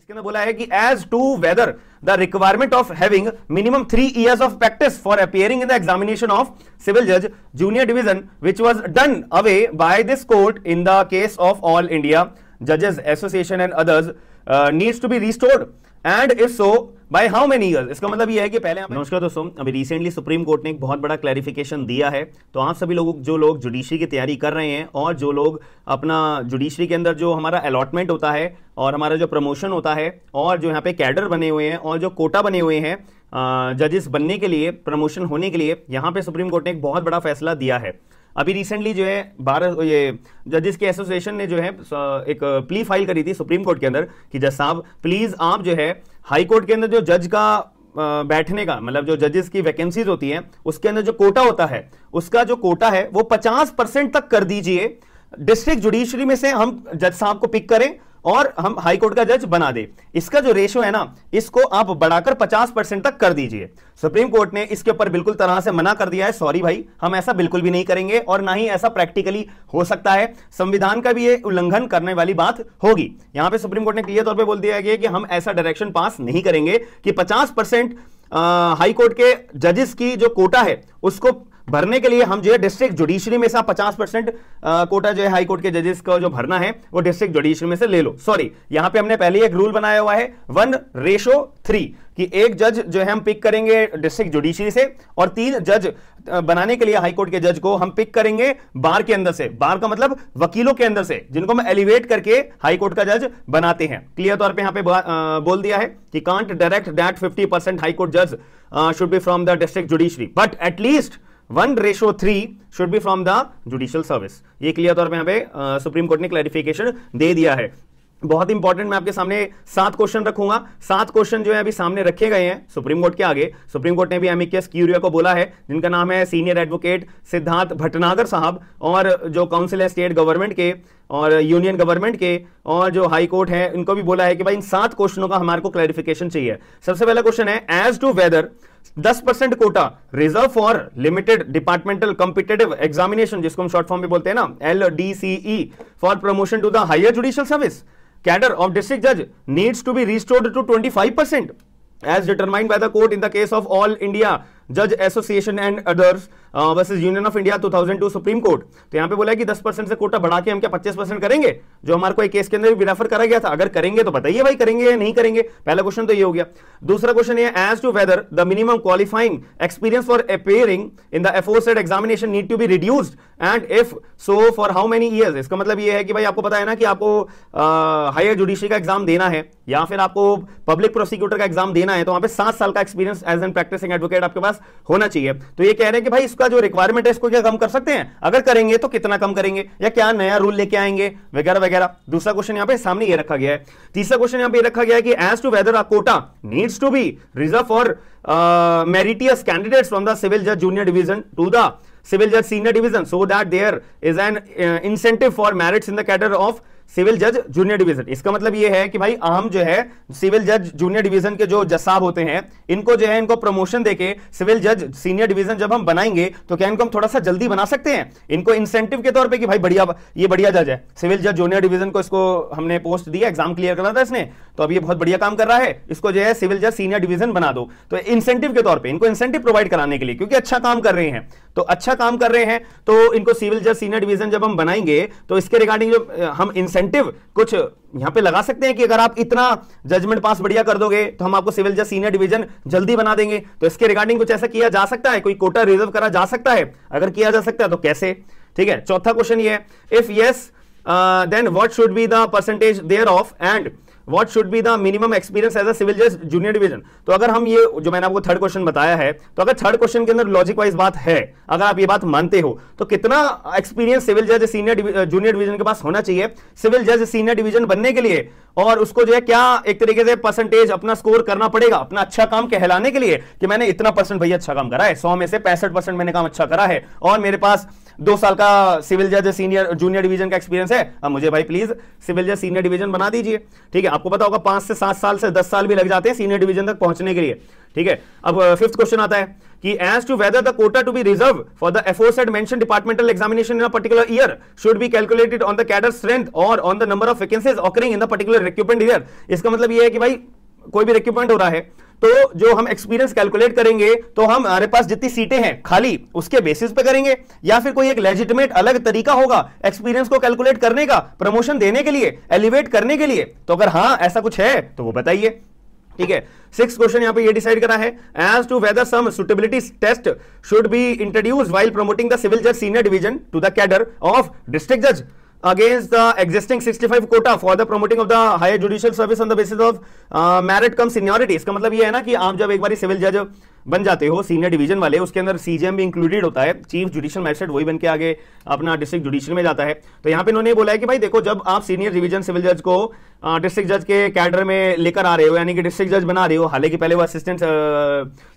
इसके अंदर बोला है कि as to whether the requirement of having minimum three years of practice for appearing in the examination of civil जज junior division which was done away by this court in the case of all India जजेस association and others needs to be restored and if so by how many year इसका मतलब ये है कि पहले आप नमस्कार दोस्तों अभी रिसेंटली सुप्रीम कोर्ट ने एक बहुत बड़ा क्लैरिफिकेशन दिया है तो आप सभी लोग जो लोग जुडिशरी की तैयारी कर रहे हैं और जो लोग अपना जुडिशरी के अंदर जो हमारा अलॉटमेंट होता है और हमारा जो प्रमोशन होता है और जो यहाँ पे कैडर बने हुए हैं और जो कोटा बने हुए हैं जजेस बनने के लिए प्रमोशन होने के लिए यहाँ पे सुप्रीम कोर्ट ने एक बहुत बड़ा फैसला दिया है अभी रिसेंटली जो है भारत ये जजेस के एसोसिएशन ने जो है एक प्ली फाइल करी थी सुप्रीम कोर्ट के अंदर कि जज साहब प्लीज आप जो है हाई कोर्ट के अंदर जो जज का बैठने का मतलब जो जजेस की वैकेंसीज होती हैं उसके अंदर जो कोटा होता है उसका जो कोटा है वो 50 परसेंट तक कर दीजिए डिस्ट्रिक्ट जुडिशरी में से हम जज साहब को पिक करें और हम हाई कोर्ट का जज बना दे इसका जो रेशियो है ना इसको आप बढ़ाकर 50 परसेंट तक कर दीजिए सुप्रीम कोर्ट ने इसके ऊपर बिल्कुल तरह से मना कर दिया है सॉरी भाई हम ऐसा बिल्कुल भी नहीं करेंगे और ना ही ऐसा प्रैक्टिकली हो सकता है संविधान का भी ये उल्लंघन करने वाली बात होगी यहां पर सुप्रीम कोर्ट ने क्लियर तौर पर बोल दिया गया कि हम ऐसा डायरेक्शन पास नहीं करेंगे कि पचास हाई कोर्ट के जजेस की जो कोटा है उसको भरने के लिए हम जो है डिस्ट्रिक्ट जुडिशरी में से 50 परसेंट कोटा जो है हाई कोर्ट के जजेस का जो भरना है वो डिस्ट्रिक्ट जुडिशरी में से ले लो सॉरी यहां पे हमने पहले एक रूल बनाया हुआ है वन रेशो थ्री कि एक जज जो है हम पिक करेंगे डिस्ट्रिक्ट जुडिशरी से और तीन जज बनाने के लिए हाई कोर्ट के जज को हम पिक करेंगे बार के अंदर से बार का मतलब वकीलों के अंदर से जिनको हम एलिवेट करके हाई कोर्ट का जज बनाते हैं क्लियर तौर पे यहां पे बोल दिया है कि can't direct that 50 percent high court जज should be from the district judiciary but at least one ratio three should be from the judicial service ये क्लियर तौर पर यहाँ पे सुप्रीम कोर्ट ने क्लैरिफिकेशन दे दिया है बहुत इंपॉर्टेंट मैं आपके सामने सात क्वेश्चन रखूंगा सात क्वेश्चन जो है अभी सामने रखे गए हैं सुप्रीम कोर्ट के आगे सुप्रीम कोर्ट ने भी एमिकियस क्यूरिया e को बोला है जिनका नाम है सीनियर एडवोकेट सिद्धार्थ भटनागर साहब और जो काउंसिल है स्टेट गवर्नमेंट के और यूनियन गवर्नमेंट के और जो हाई कोर्ट है इनको भी बोला है कि भाई इन सात क्वेश्चनों का हमारे को क्लैरिफिकेशन चाहिए सबसे पहला क्वेश्चन है एज टू वेदर दस percent Kota reserve for limited departmental competitive examination जिसको हम शॉर्ट फॉर्म में बोलते हैं ना L D C E for promotion to the higher judicial service cadre of district जज needs to be restored to twenty five percent as determined by the court in the case of all India जज association and others versus union of India 2002 supreme court तो यहाँ पे बोला कि 10 percent से कोटा बढ़ा के हम क्या 25 परसेंट करेंगे जो हमारे को एक केस के अंदर भी रेफर करा गया था अगर करेंगे तो बताइए भाई करेंगे या नहीं करेंगे पहला क्वेश्चन तो ये हो गया दूसरा क्वेश्चन ये as to whether the minimum qualifying experience for appearing in the aforesaid examination need to be reduced and if so for how many years इसका मतलब ये है कि भाई आपको पता है ना कि आपको हायर uh, जुडिशरी का एग्जाम देना है या फिर आपको पब्लिक प्रोसिक्यूटर का एग्जाम देना है तो वहां पे सात साल का experience as an practicing advocate आपके पास होना चाहिए तो ये कह रहे हैं कि भाई इसका जो रिक्वायरमेंट है इसको क्या कम कर सकते हैं अगर करेंगे तो कितना कम करेंगे या क्या नया रूल लेके आएंगे वगैरह वगैरह दूसरा क्वेश्चन यहाँ पे सामने ये रखा गया है तीसरा क्वेश्चन यहाँ पे रखा गया है कि as to weather uh Kota needs to be reserve for meritorious candidate from the civil जज junior division to the civil जज senior division so that there is an incentive for merits in the cadre of civil जज junior division इसका मतलब ये है कि भाई आम जो है सिविल जज जूनियर डिवीजन के जो जज साहब होते हैं इनको जो है इनको प्रमोशन देके सिविल जज सीनियर डिवीजन जब हम बनाएंगे तो क्या इनको हम थोड़ा सा जल्दी बना सकते हैं इनको इंसेंटिव के तौर पे कि भाई बढ़िया ये बढ़िया जज है सिविल जज जूनियर डिवीजन को इसको हमने पोस्ट दिया एग्जाम क्लियर करना था इसने तो अब ये बहुत बढ़िया काम कर रहा है इसको जो है सिविल जज सीनियर डिवीजन बना दो तो इंसेंटिव के तौर पर इनको इंसेंटिव प्रोवाइड कराने के लिए क्योंकि अच्छा काम कर रहे हैं तो अच्छा काम कर रहे हैं तो इनको सिविल जज सीनियर डिवीजन जब हम बनाएंगे तो इसके रिगार्डिंग जो हम इंसेंटिव कुछ यहां पे लगा सकते हैं कि अगर आप इतना जजमेंट पास बढ़िया कर दोगे तो हम आपको सिविल जज सीनियर डिवीजन जल्दी बना देंगे तो इसके रिगार्डिंग कुछ ऐसा किया जा सकता है कोई कोटा रिजर्व करा जा सकता है अगर किया जा सकता है तो कैसे ठीक है चौथा क्वेश्चन ये है if yes then what should be the percentage there of and what should be the minimum experience as a civil जज जूनियर डिवीजन तो अगर हम ये जो मैंने आपको थर्ड क्वेश्चन बताया है तो अगर थर्ड क्वेश्चन के अंदर लॉजिक वाइज बात है अगर आप ये बात मानते हो तो कितना एक्सपीरियंस सिविल जज सीनियर जूनियर डिवीजन के पास होना चाहिए सिविल जज सीनियर डिवीजन बनने के लिए और उसको जो है क्या एक तरीके से परसेंटेज अपना स्कोर करना पड़ेगा अपना अच्छा काम कहलाने के लिए कि मैंने इतना परसेंट भैया अच्छा काम करा है सौ में से पैंसठ परसेंट मैंने काम अच्छा करा है और मेरे पास दो साल का सिविल जज सीनियर जूनियर डिवीजन का एक्सपीरियंस है अब मुझे भाई प्लीज सिविल जज सीनियर डिवीजन बना दीजिए ठीक है आपको पता होगा पांच से सात साल से दस साल भी लग जाते हैं सीनियर डिवीजन तक पहुंचने के लिए ठीक है अब फिफ्थ uh, क्वेश्चन आता है कि as to whether the quota to be reserve for the aforementioned departmental examination in a particular year should be calculated on the cadre strength और on the number of vacancies occurring in the particular recruitment year इसका मतलब यह है कि भाई कोई भी रिक्यूपमेंट हो रहा है तो जो हम एक्सपीरियंस कैलकुलेट करेंगे तो हम हमारे पास जितनी सीटें हैं खाली उसके बेसिस पे करेंगे या फिर कोई एक लेजिटिमेट अलग तरीका होगा एक्सपीरियंस को कैलकुलेट करने का प्रमोशन देने के लिए एलिवेट करने के लिए तो अगर हाँ ऐसा कुछ है तो वो बताइए ठीक है सिक्स क्वेश्चन यहां पे ये डिसाइड करा है as to weather some suitability test should be introduce while promoting the civil जज senior division to the cadre of district जज against the existing 65 quota for the promoting of the higher judicial service on the basis of uh, merit cum seniority इसका मतलब ये है ना कि आप जब एक बार civil judge बन जाते हो सीनियर डिवीजन वाले उसके अंदर सीजीएम भी इंक्लूडेड होता है चीफ जुडिशियल मैजिस्ट्रेट वही बन के आगे अपना डिस्ट्रिक्ट जुडिशियल में जाता है तो यहां पे इन्होंने बोला है कि भाई देखो जब आप सीनियर डिवीजन सिविल जज को डिस्ट्रिक्ट जज के कैडर में लेकर आ रहे हो यानी कि डिस्ट्रिक्ट जज बना रहे हो हालांकि पहले वो असिस्टेंट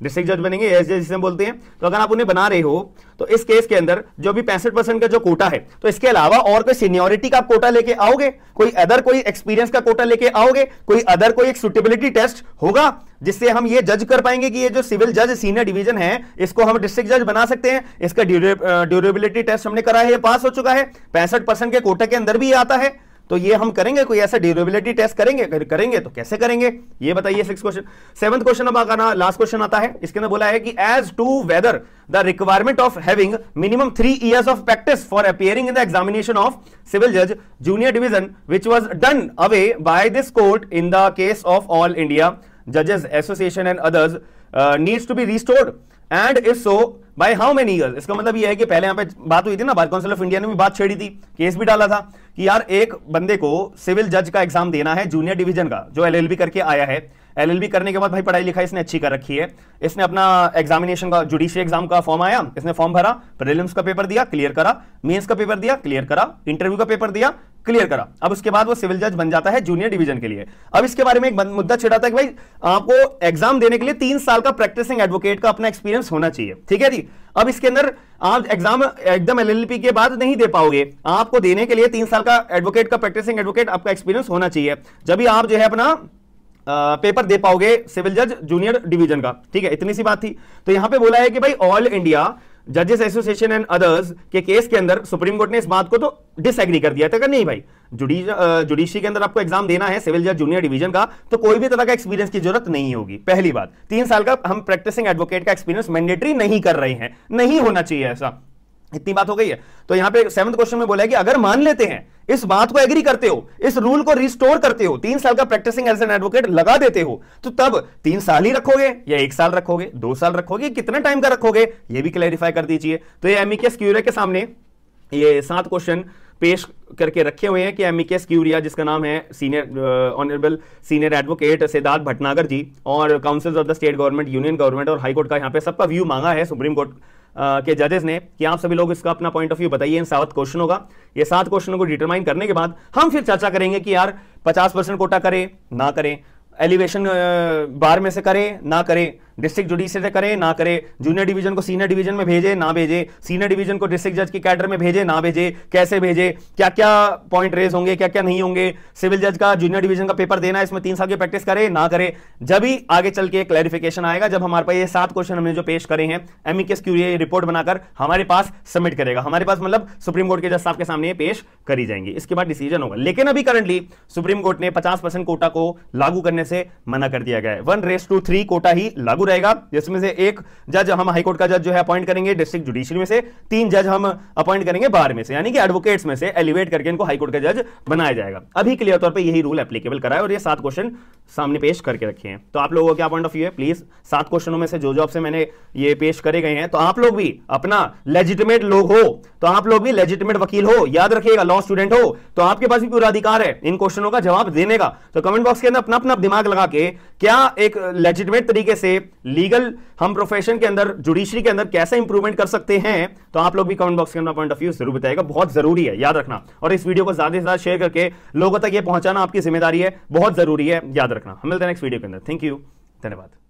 डिस्ट्रिक्ट जज बनेंगे एस जज जिसे बोलते हैं तो अगर आप उन्हें बना रहे हो तो इस केस के अंदर जो भी पैंसठ परसेंट का जो कोटा है तो इसके अलावा और कोई सीनियोरिटी का आप कोटा लेके आओगे कोई अदर कोई एक्सपीरियंस का कोटा लेके आओगे कोई अदर कोई एक सुटेबिलिटी टेस्ट होगा जिससे हम ये जज कर पाएंगे कि ये जो सिविल जज सीनियर डिवीजन है इसको हम डिस्ट्रिक्ट जज बना सकते हैं इसका ड्यूरेबिलिटी टेस्ट हमने करा है ये पास हो चुका है पैंसठ परसेंट के कोटा के अंदर भी आता है तो ये हम करेंगे कोई ऐसा ड्यूरेबिलिटी टेस्ट करेंगे कर, करेंगे तो कैसे करेंगे ये बताइए सिक्स क्वेश्चन सेवंथ क्वेश्चन अब आगाना लास्ट क्वेश्चन आता है इसके अंदर बोला है कि as to whether the requirement of having minimum three years of practice for appearing in the examination of civil जज junior division which was done away by this court in the case of all India judges association and others uh, needs to be restored and if so by how many years इसका मतलब ये है कि पहले यहाँ पे बात हुई थी ना बार काउंसिल ऑफ इंडिया ने भी बात छेड़ी थी केस भी डाला था कि यार एक बंदे को सिविल जज का एग्जाम देना है जूनियर डिवीजन का जो एलएलबी करके आया है एलएलबी करने के बाद भाई पढ़ाई लिखाई इसने अच्छी कर रखी है इसने अपना एग्जामिनेशन का जुडिशियल एग्जाम का फॉर्म आया इसने फॉर्म भरा प्रिलिम्स का पेपर दिया क्लियर करा मेंस का पेपर दिया क्लियर करा इंटरव्यू का पेपर दिया क्लियर करा अब उसके बाद वो सिविल जज बन जाता है जूनियर डिवीजन के लिए अब इसके बारे में एक मुद्दा छिड़ा था कि भाई आपको एग्जाम देने के लिए तीन साल का प्रैक्टिसिंग एडवोकेट का अपना एक्सपीरियंस होना चाहिए ठीक है जी अब इसके अंदर आप एग्जाम एकदम एलएलबी के बाद नहीं दे पाओगे आपको देने के लिए तीन साल का एडवोकेट का प्रैक्टिसिंग एडवोकेट आपका एक्सपीरियंस होना चाहिए जब भी आप जो है अपना पेपर दे पाओगे सिविल जज जूनियर डिवीजन का ठीक है इतनी सी बात थी तो यहां पे बोला है कि भाई ऑल इंडिया जजेस एसोसिएशन एंड अदर्स के केस के अंदर सुप्रीम कोर्ट ने इस बात को तो डिसएग्री कर दिया था कि नहीं भाई जुडिश जुडिशरी के अंदर आपको एग्जाम देना है सिविल जज जूनियर डिवीजन का तो कोई भी तरह का एक्सपीरियंस की जरूरत नहीं होगी पहली बात तीन साल का हम प्रैक्टिसिंग एडवोकेट का एक्सपीरियंस मैंडेटरी नहीं कर रहे हैं नहीं होना चाहिए ऐसा इतनी बात हो गई है तो यहां पे सेवंथ क्वेश्चन में बोला है कि अगर मान लेते हैं इस बात को एग्री करते हो इस रूल को रिस्टोर करते हो तीन साल का प्रैक्टिसिंग एज एन एडवोकेट लगा देते हो तो तब तीन साल ही रखोगे या एक साल रखोगे दो साल रखोगे कितने टाइम का रखोगे ये भी क्लैरिफाई कर दीजिए तो ये एमिकेस क्यूरे के सामने ये सात क्वेश्चन पेश करके रखे हुए हैं कि एमिकेस क्यूरिया जिसका नाम है senior honourable senior advocate Siddharth Bhatnagar ji और councils of the state government union government और हाईकोर्ट का यहाँ पे सबका व्यू मांगा है सुप्रीम कोर्ट के जजेस ने कि आप सभी लोग इसका अपना पॉइंट ऑफ व्यू बताइए इन सात क्वेश्चनों का ये सात क्वेश्चनों को डिटरमाइन करने के बाद हम फिर चर्चा करेंगे कि यार पचास परसेंट कोटा करें ना करें एलिवेशन बार में से करें ना करें डिस्ट्रिक्ट से करे ना करे जूनियर डिवीजन को सीनियर डिवीजन में भेजे ना भेजे सीनियर डिवीजन को डिस्ट्रिक्ट जज की कैडर में भेजे ना भेजे कैसे भेजे क्या क्या पॉइंट रेज होंगे क्या क्या नहीं होंगे सिविल जज का जूनियर डिवीजन का पेपर देना इसमें तीन साल की प्रैक्टिस करे ना करे जब ही आगे चल के क्लैरिफिकेशन आएगा जब हमारे पास ये सात क्वेश्चन हमने जो पेश करे हैं एमिकेस क्यूरिए रिपोर्ट बनाकर हमारे पास सबमिट करेगा हमारे पास मतलब सुप्रीम कोर्ट के जज साहब के सामने पेश करी जाएंगी इसके बाद डिसीजन होगा लेकिन अभी करंटली सुप्रीम कोर्ट ने पचास कोटा को लागू करने से मना कर दिया गया है one ratio two three quota ही लागू लागू रहेगा जिसमें से एक जज हम हाईकोर्ट का जज जो है अपॉइंट करेंगे डिस्ट्रिक्ट जुडिशियल में से तीन जज हम अपॉइंट करेंगे बार में से यानी कि एडवोकेट्स में से एलिवेट करके इनको हाईकोर्ट का जज बनाया जाएगा अभी क्लियर तौर पर यही रूल एप्लीकेबल करा है और ये सात क्वेश्चन सामने पेश करके रखे हैं तो आप लोगों का क्या पॉइंट ऑफ व्यू है प्लीज सात क्वेश्चनों में से जो जो आपसे मैंने ये पेश करे गए हैं तो आप लोग भी अपना लेजिटिमेट लोग हो तो आप लोग भी लेजिटिमेट वकील हो याद रखिएगा लॉ स्टूडेंट हो तो आपके पास भी पूरा अधिकार है इन क्वेश्चनों का जवाब देने का तो कमेंट बॉक्स के अंदर अपना अपना दिमाग लगा के क्या एक लेजिटिमेट तरीके से लीगल हम प्रोफेशन के अंदर जुडिशरी के अंदर कैसे इंप्रूवमेंट कर सकते हैं तो आप लोग भी कमेंट बॉक्स के अंदर पॉइंट ऑफ व्यू जरूर बताएगा बहुत जरूरी है याद रखना और इस वीडियो को ज्यादा से ज्यादा शेयर करके लोगों तक ये पहुंचाना आपकी जिम्मेदारी है बहुत जरूरी है याद रखना हम मिलते हैं नेक्स्ट वीडियो के अंदर थैंक यू धन्यवाद